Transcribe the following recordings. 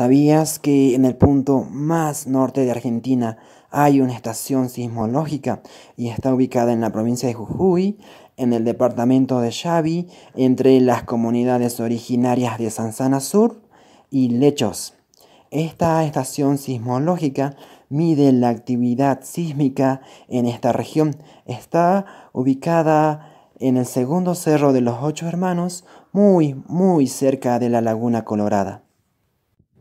¿Sabías que en el punto más norte de Argentina hay una estación sismológica y está ubicada en la provincia de Jujuy, en el departamento de Xavi, entre las comunidades originarias de Sanzana Sur y Lechos? Esta estación sismológica mide la actividad sísmica en esta región. Está ubicada en el segundo cerro de los Ocho Hermanos, muy, muy cerca de la Laguna Colorada.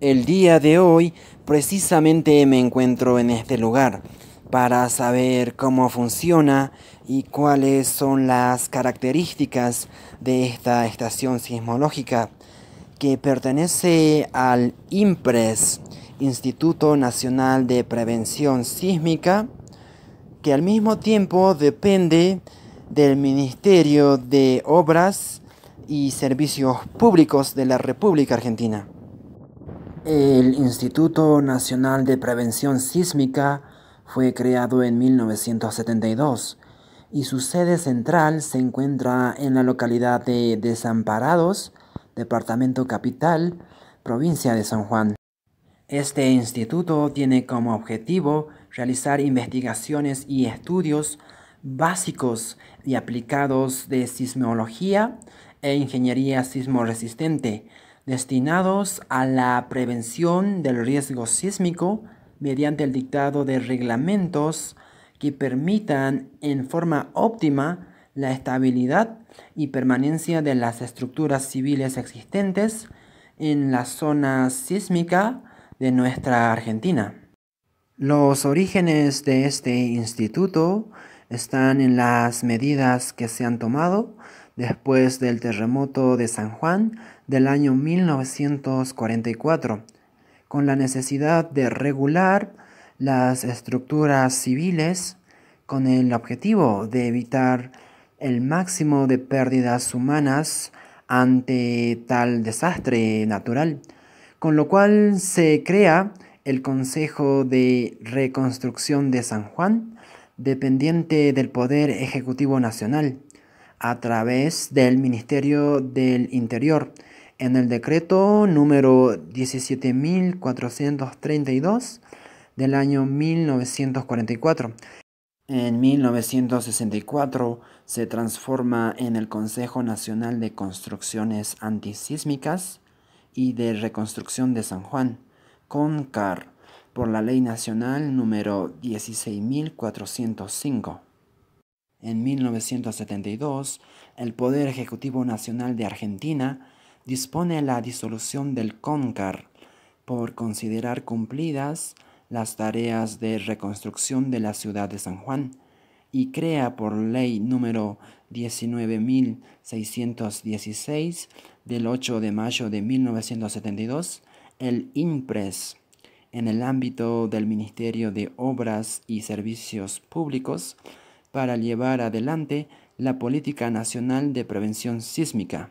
El día de hoy precisamente me encuentro en este lugar para saber cómo funciona y cuáles son las características de esta estación sismológica que pertenece al IMPRES, Instituto Nacional de Prevención Sísmica, que al mismo tiempo depende del Ministerio de Obras y Servicios Públicos de la República Argentina. El Instituto Nacional de Prevención Sísmica fue creado en 1972 y su sede central se encuentra en la localidad de Desamparados, Departamento Capital, provincia de San Juan. Este instituto tiene como objetivo realizar investigaciones y estudios básicos y aplicados de sismología e ingeniería sismorresistente destinados a la prevención del riesgo sísmico mediante el dictado de reglamentos que permitan en forma óptima la estabilidad y permanencia de las estructuras civiles existentes en la zona sísmica de nuestra Argentina. Los orígenes de este instituto están en las medidas que se han tomado después del terremoto de San Juan del año 1944, con la necesidad de regular las estructuras civiles con el objetivo de evitar el máximo de pérdidas humanas ante tal desastre natural, con lo cual se crea el Consejo de Reconstrucción de San Juan, dependiente del Poder Ejecutivo Nacional, a través del Ministerio del Interior, en el decreto número 17.432 del año 1944. En 1964 se transforma en el Consejo Nacional de Construcciones Antisísmicas y de Reconstrucción de San Juan, CONCAR por la Ley Nacional número 16405. En 1972, el Poder Ejecutivo Nacional de Argentina dispone la disolución del CONCAR por considerar cumplidas las tareas de reconstrucción de la ciudad de San Juan y crea por ley número 19.616 del 8 de mayo de 1972 el IMPRES en el ámbito del Ministerio de Obras y Servicios Públicos para llevar adelante la Política Nacional de Prevención Sísmica.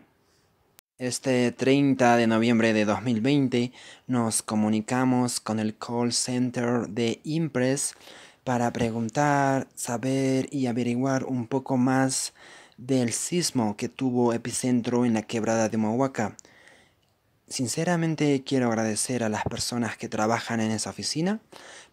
Este 30 de noviembre de 2020 nos comunicamos con el call center de Impress para preguntar, saber y averiguar un poco más del sismo que tuvo epicentro en la quebrada de Oaxaca. Sinceramente quiero agradecer a las personas que trabajan en esa oficina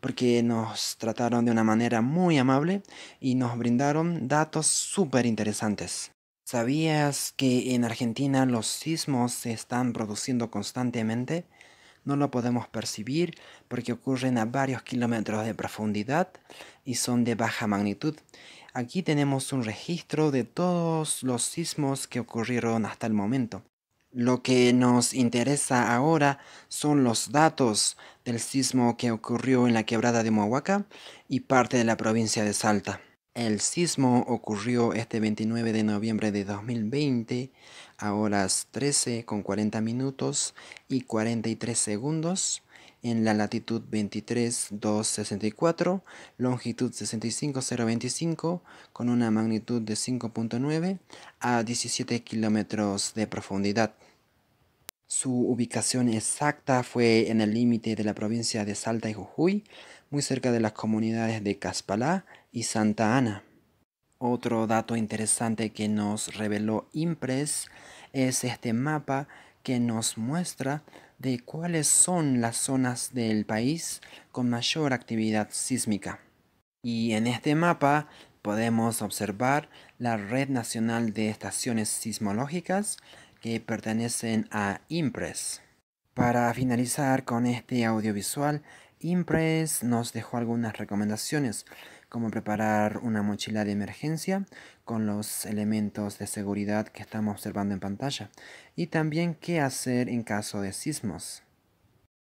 porque nos trataron de una manera muy amable y nos brindaron datos súper interesantes. ¿Sabías que en Argentina los sismos se están produciendo constantemente? No lo podemos percibir porque ocurren a varios kilómetros de profundidad y son de baja magnitud. Aquí tenemos un registro de todos los sismos que ocurrieron hasta el momento. Lo que nos interesa ahora son los datos del sismo que ocurrió en la quebrada de Moahuaca y parte de la provincia de Salta. El sismo ocurrió este 29 de noviembre de 2020 a horas 13 con 40 minutos y 43 segundos en la latitud 23.264, longitud 65025 con una magnitud de 5.9 a 17 kilómetros de profundidad. Su ubicación exacta fue en el límite de la provincia de Salta y Jujuy, muy cerca de las comunidades de Caspalá y Santa Ana. Otro dato interesante que nos reveló Impres es este mapa que nos muestra de cuáles son las zonas del país con mayor actividad sísmica. Y en este mapa podemos observar la red nacional de estaciones sismológicas, que pertenecen a Impress. Para finalizar con este audiovisual, Impress nos dejó algunas recomendaciones, como preparar una mochila de emergencia con los elementos de seguridad que estamos observando en pantalla, y también qué hacer en caso de sismos.